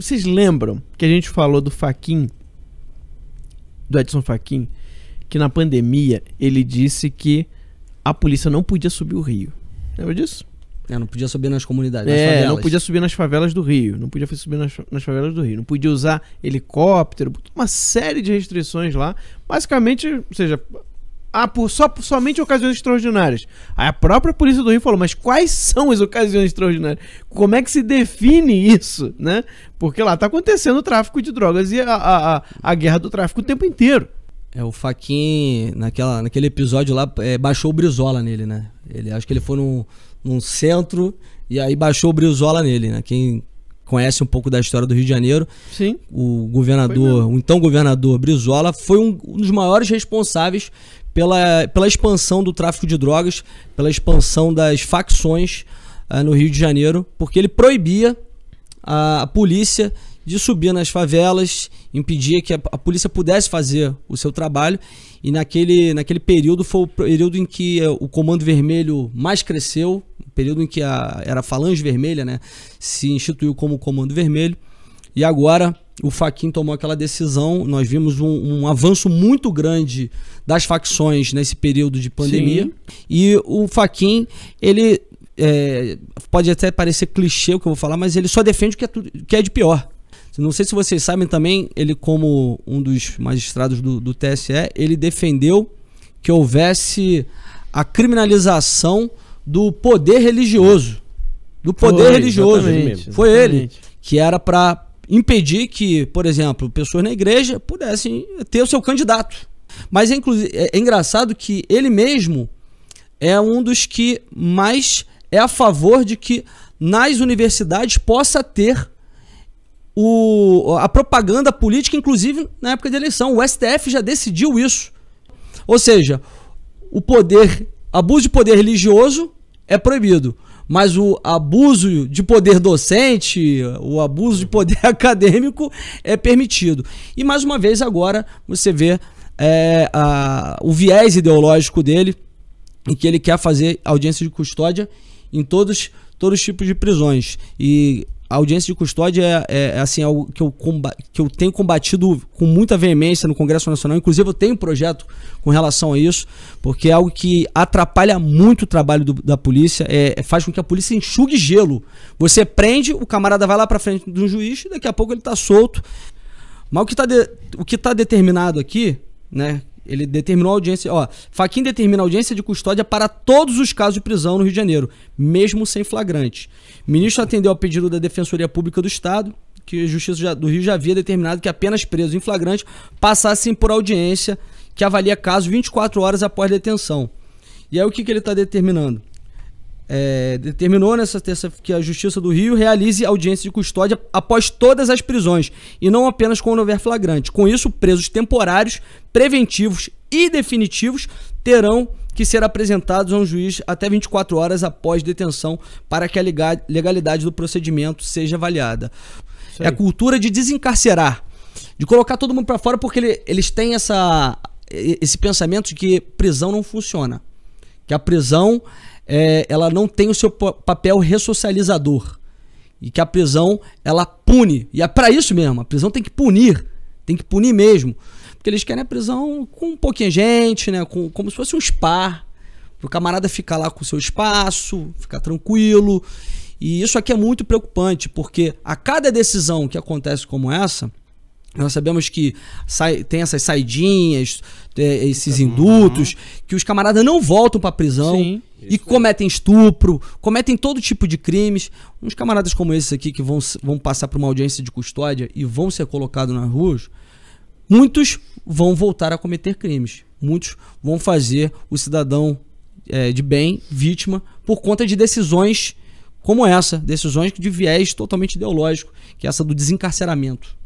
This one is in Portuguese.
Vocês lembram que a gente falou do Faquin, do Edson Faquin, que na pandemia ele disse que a polícia não podia subir o rio. Lembra disso? É, não podia subir nas comunidades, é, não podia subir nas favelas do Rio, não podia subir nas, nas favelas do Rio, não podia usar helicóptero, uma série de restrições lá. Basicamente, ou seja, ah, por, só, por, somente ocasiões extraordinárias. Aí a própria polícia do Rio falou, mas quais são as ocasiões extraordinárias? Como é que se define isso, né? Porque lá está acontecendo o tráfico de drogas e a, a, a, a, guerra do tráfico o tempo inteiro. É, o Faquin, naquela, naquele episódio lá, é, baixou o Brizola nele, né? Ele, acho que ele foi num, num centro e aí baixou o Brizola nele, né? Quem, conhece um pouco da história do Rio de Janeiro. Sim. O governador, o então governador Brizola, foi um, um dos maiores responsáveis pela, pela expansão do tráfico de drogas, pela expansão das facções uh, no Rio de Janeiro, porque ele proibia a, a polícia de subir nas favelas, impedia que a, a, polícia pudesse fazer o seu trabalho. E naquele, naquele período foi o período em que eh, o Comando Vermelho mais cresceu, período em que a, era Falange Vermelha, né, se instituiu como Comando Vermelho. E agora o Faquin tomou aquela decisão. Nós vimos um, um, avanço muito grande das facções nesse período de pandemia. Sim. E o Faquin, ele é, pode até parecer clichê o que eu vou falar, mas ele só defende o que é, tudo, que é de pior. Não sei se vocês sabem também, ele, como um dos magistrados do, do TSE, ele defendeu que houvesse a criminalização do poder religioso. Do poder foi, religioso. Exatamente, foi ele que era para impedir que, por exemplo, pessoas na igreja pudessem ter o seu candidato. Mas é, é engraçado que ele mesmo é um dos que mais é a favor de que nas universidades possa ter o, a propaganda política, inclusive na época de eleição. O STF já decidiu isso. Ou seja, o poder Abuso de poder religioso é proibido, mas o abuso de poder docente, o abuso de poder acadêmico é permitido. E mais uma vez, agora você vê é, a, o viés ideológico dele, em que ele quer fazer audiência de custódia em todos, todos os tipos de prisões. E a audiência de custódia é, é, é assim é algo que eu, que eu tenho combatido com muita veemência no Congresso Nacional. Inclusive, eu tenho um projeto com relação a isso, porque é algo que atrapalha muito o trabalho do, da polícia, é, é faz com que a polícia enxugue gelo. Você prende, o camarada vai lá para frente do juiz e daqui a pouco ele está solto. Mas o que está de, tá determinado aqui, né, ele determinou a audiência, ó, Faquin determina audiência de custódia para todos os casos de prisão no Rio de Janeiro, mesmo sem flagrante. O ministro atendeu ao pedido da Defensoria Pública do Estado, que a Justiça do Rio já havia determinado que apenas presos em flagrante passassem por audiência que avalia caso 24 horas após detenção. E aí o que, que ele está determinando? é, determinou nessa terça que a Justiça do Rio realize audiência de custódia após todas as prisões e não apenas quando houver flagrante. Com isso, presos temporários, preventivos e definitivos terão que ser apresentados a um juiz até 24 horas após detenção para que a legalidade do procedimento seja avaliada. É a cultura de desencarcerar, de colocar todo mundo para fora porque ele, eles têm essa, esse pensamento de que prisão não funciona, que a prisão é, ela não tem o seu papel ressocializador. E que a prisão, ela pune. E é para isso mesmo, a prisão tem que punir. Tem que punir mesmo. Porque eles querem a prisão com um pouquinho gente, né? Com, como se fosse um spa. Pro camarada ficar lá com o seu espaço, ficar tranquilo. E isso aqui é muito preocupante, porque a cada decisão que acontece como essa, nós sabemos que sai, tem essas saidinhas, é, esses uhum. indutos, que os camaradas não voltam para a prisão Sim, e cometem é. estupro, cometem todo tipo de crimes. Uns camaradas como esses aqui que vão, vão passar por uma audiência de custódia e vão ser colocados nas ruas, muitos vão voltar a cometer crimes. Muitos vão fazer o cidadão é, de bem vítima por conta de decisões como essa, decisões de viés totalmente ideológico, que é essa do desencarceramento.